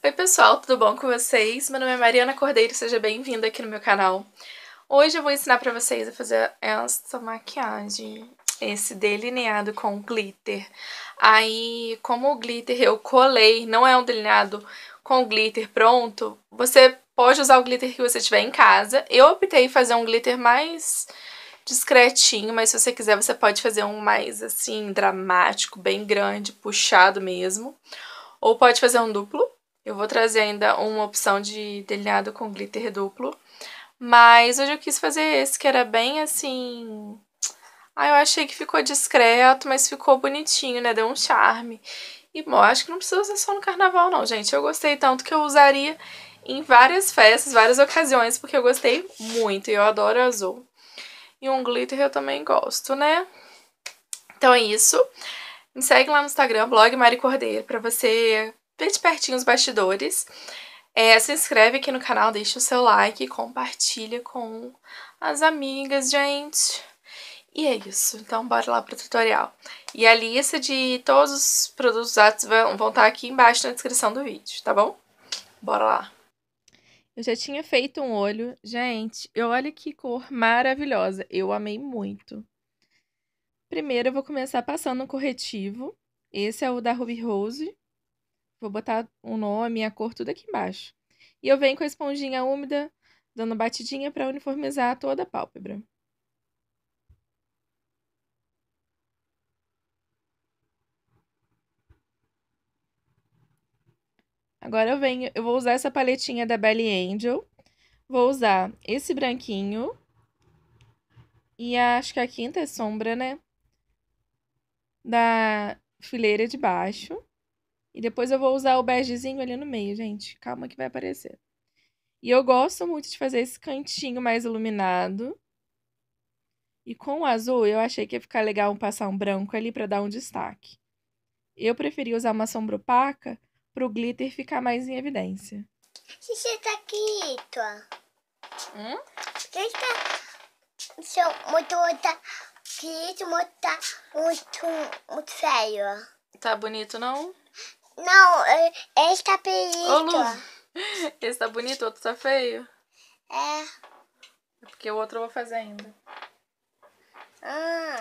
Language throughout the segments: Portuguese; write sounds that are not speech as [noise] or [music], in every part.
Oi pessoal, tudo bom com vocês? Meu nome é Mariana Cordeiro, seja bem-vinda aqui no meu canal. Hoje eu vou ensinar pra vocês a fazer essa maquiagem, esse delineado com glitter. Aí, como o glitter eu colei, não é um delineado com glitter pronto, você pode usar o glitter que você tiver em casa. Eu optei fazer um glitter mais discretinho, mas se você quiser você pode fazer um mais assim, dramático, bem grande, puxado mesmo. Ou pode fazer um duplo, eu vou trazer ainda uma opção de delineado com glitter duplo. Mas hoje eu quis fazer esse, que era bem assim... Ah, eu achei que ficou discreto, mas ficou bonitinho, né? Deu um charme. E, bom, acho que não precisa ser só no carnaval, não, gente. Eu gostei tanto que eu usaria em várias festas, várias ocasiões, porque eu gostei muito e eu adoro azul. E um glitter eu também gosto, né? Então é isso. Me segue lá no Instagram, blog Mari Cordeiro, pra você vê de pertinho os bastidores. É, se inscreve aqui no canal, deixa o seu like, compartilha com as amigas, gente. E é isso, então bora lá pro tutorial. E a lista de todos os produtos usados vão estar tá aqui embaixo na descrição do vídeo, tá bom? Bora lá. Eu já tinha feito um olho. Gente, olha que cor maravilhosa. Eu amei muito. Primeiro eu vou começar passando um corretivo. Esse é o da Ruby Rose. Vou botar o um nome, a cor, tudo aqui embaixo. E eu venho com a esponjinha úmida, dando batidinha para uniformizar toda a pálpebra. Agora eu venho, eu vou usar essa paletinha da Belly Angel. Vou usar esse branquinho. E a, acho que a quinta é sombra, né? Da fileira de baixo. E depois eu vou usar o begezinho ali no meio, gente. Calma que vai aparecer. E eu gosto muito de fazer esse cantinho mais iluminado. E com o azul, eu achei que ia ficar legal passar um branco ali para dar um destaque. Eu preferi usar uma sombra opaca para o glitter ficar mais em evidência. você tá quieto. Hum? Você tá... Seu motor tá motor muito, tá muito, muito feio. Tá bonito, não? Não, é, esse tá bonito. Ô, Lu, [laughs] esse tá bonito, o outro tá feio? É. É porque o outro eu vou fazer ainda. Ah.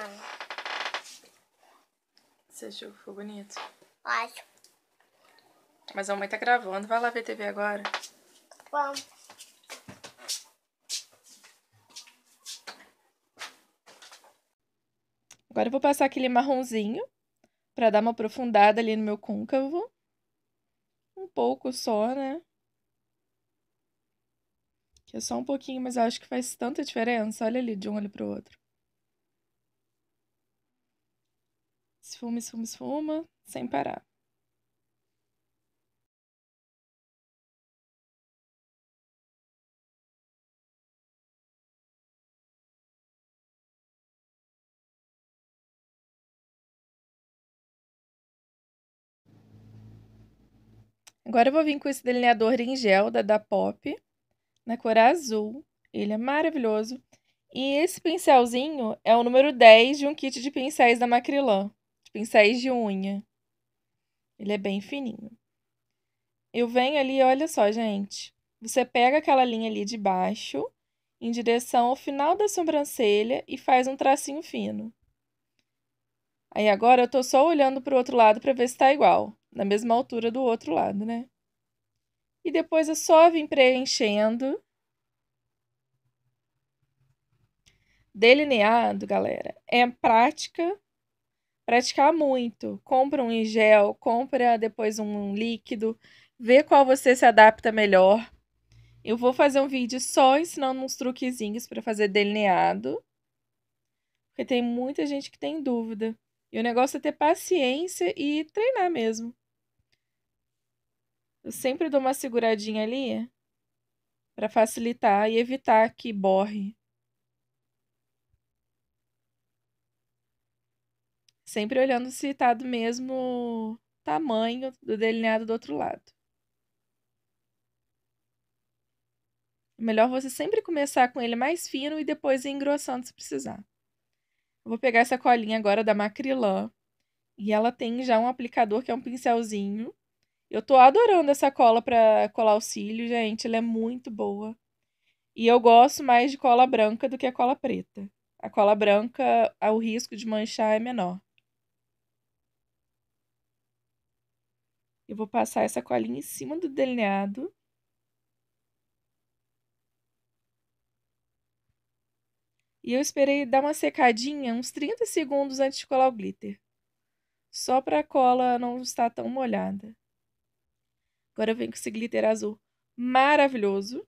Você achou que ficou bonito? Acho. Mas a mãe tá gravando. Vai lá ver TV agora. Vamos. Agora eu vou passar aquele marronzinho para dar uma aprofundada ali no meu côncavo. Um pouco só, né? Que é só um pouquinho, mas eu acho que faz tanta diferença. Olha ali de um olho pro outro. Esfuma, esfuma, esfuma, sem parar. Agora eu vou vir com esse delineador em gel da Da Pop, na cor azul. Ele é maravilhoso. E esse pincelzinho é o número 10 de um kit de pincéis da Macrylan, de pincéis de unha. Ele é bem fininho. Eu venho ali, olha só, gente. Você pega aquela linha ali de baixo, em direção ao final da sobrancelha e faz um tracinho fino. Aí agora eu tô só olhando para o outro lado para ver se tá igual na mesma altura do outro lado, né? E depois eu só vim preenchendo. Delineado, galera, é prática. Praticar muito. Compra um em gel, compra depois um líquido, vê qual você se adapta melhor. Eu vou fazer um vídeo só ensinando uns truquezinhos para fazer delineado. Porque tem muita gente que tem dúvida. E o negócio é ter paciência e treinar mesmo. Eu sempre dou uma seguradinha ali para facilitar e evitar que borre. Sempre olhando se está do mesmo tamanho do delineado do outro lado. É melhor você sempre começar com ele mais fino e depois ir engrossando se precisar. Eu vou pegar essa colinha agora da Macrilã. E ela tem já um aplicador que é um pincelzinho. Eu tô adorando essa cola para colar o cílio, gente. Ela é muito boa. E eu gosto mais de cola branca do que a cola preta. A cola branca, o risco de manchar é menor. Eu vou passar essa colinha em cima do delineado. E eu esperei dar uma secadinha uns 30 segundos antes de colar o glitter. Só para a cola não estar tão molhada. Agora vem com esse glitter azul maravilhoso.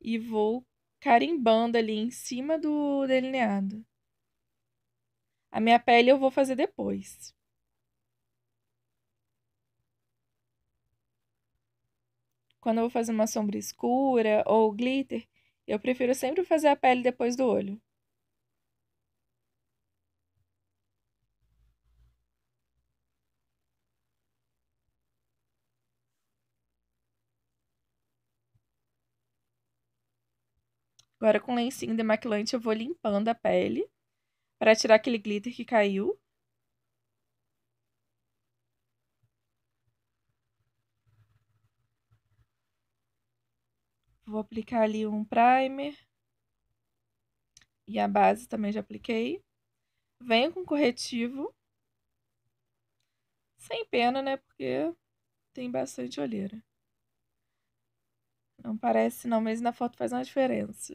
E vou carimbando ali em cima do delineado. A minha pele eu vou fazer depois. Quando eu vou fazer uma sombra escura ou glitter, eu prefiro sempre fazer a pele depois do olho. Agora, com lencinho demaquilante, eu vou limpando a pele para tirar aquele glitter que caiu. Vou aplicar ali um primer. E a base também já apliquei. Venho com corretivo. Sem pena, né? Porque tem bastante olheira. Não parece não, mas na foto faz uma diferença.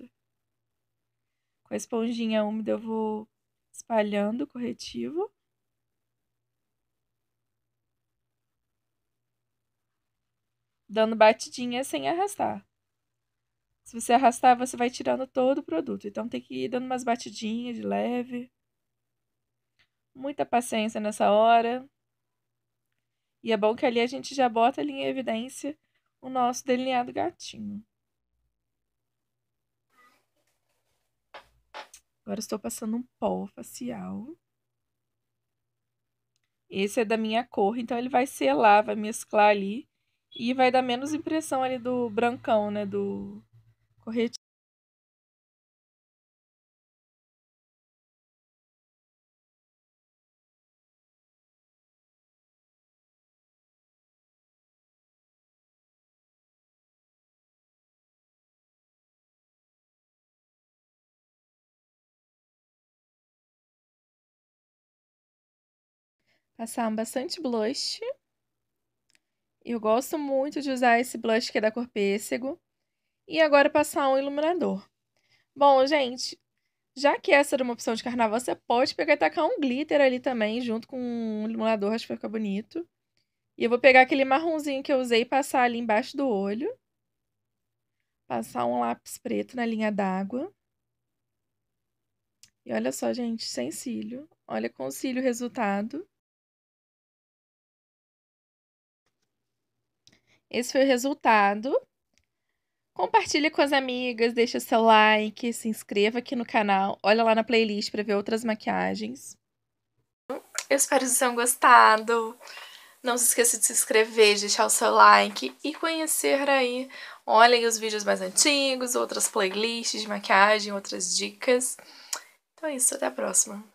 Com a esponjinha úmida eu vou espalhando o corretivo. Dando batidinha sem arrastar. Se você arrastar, você vai tirando todo o produto. Então tem que ir dando umas batidinhas de leve. Muita paciência nessa hora. E é bom que ali a gente já bota ali em evidência o nosso delineado gatinho. Agora estou passando um pó facial. Esse é da minha cor, então ele vai selar, vai mesclar ali. E vai dar menos impressão ali do brancão, né? Do corretivo. Passar bastante blush. Eu gosto muito de usar esse blush que é da cor pêssego. E agora passar um iluminador. Bom, gente, já que essa era uma opção de carnaval, você pode pegar e tacar um glitter ali também, junto com um iluminador, acho que vai ficar bonito. E eu vou pegar aquele marronzinho que eu usei e passar ali embaixo do olho. Passar um lápis preto na linha d'água. E olha só, gente, sem cílio. Olha com o cílio o resultado. Esse foi o resultado. Compartilhe com as amigas, deixa seu like, se inscreva aqui no canal, olha lá na playlist para ver outras maquiagens. Eu espero que vocês tenham gostado. Não se esqueça de se inscrever, deixar o seu like e conhecer aí. Olhem os vídeos mais antigos, outras playlists de maquiagem, outras dicas. Então é isso, até a próxima.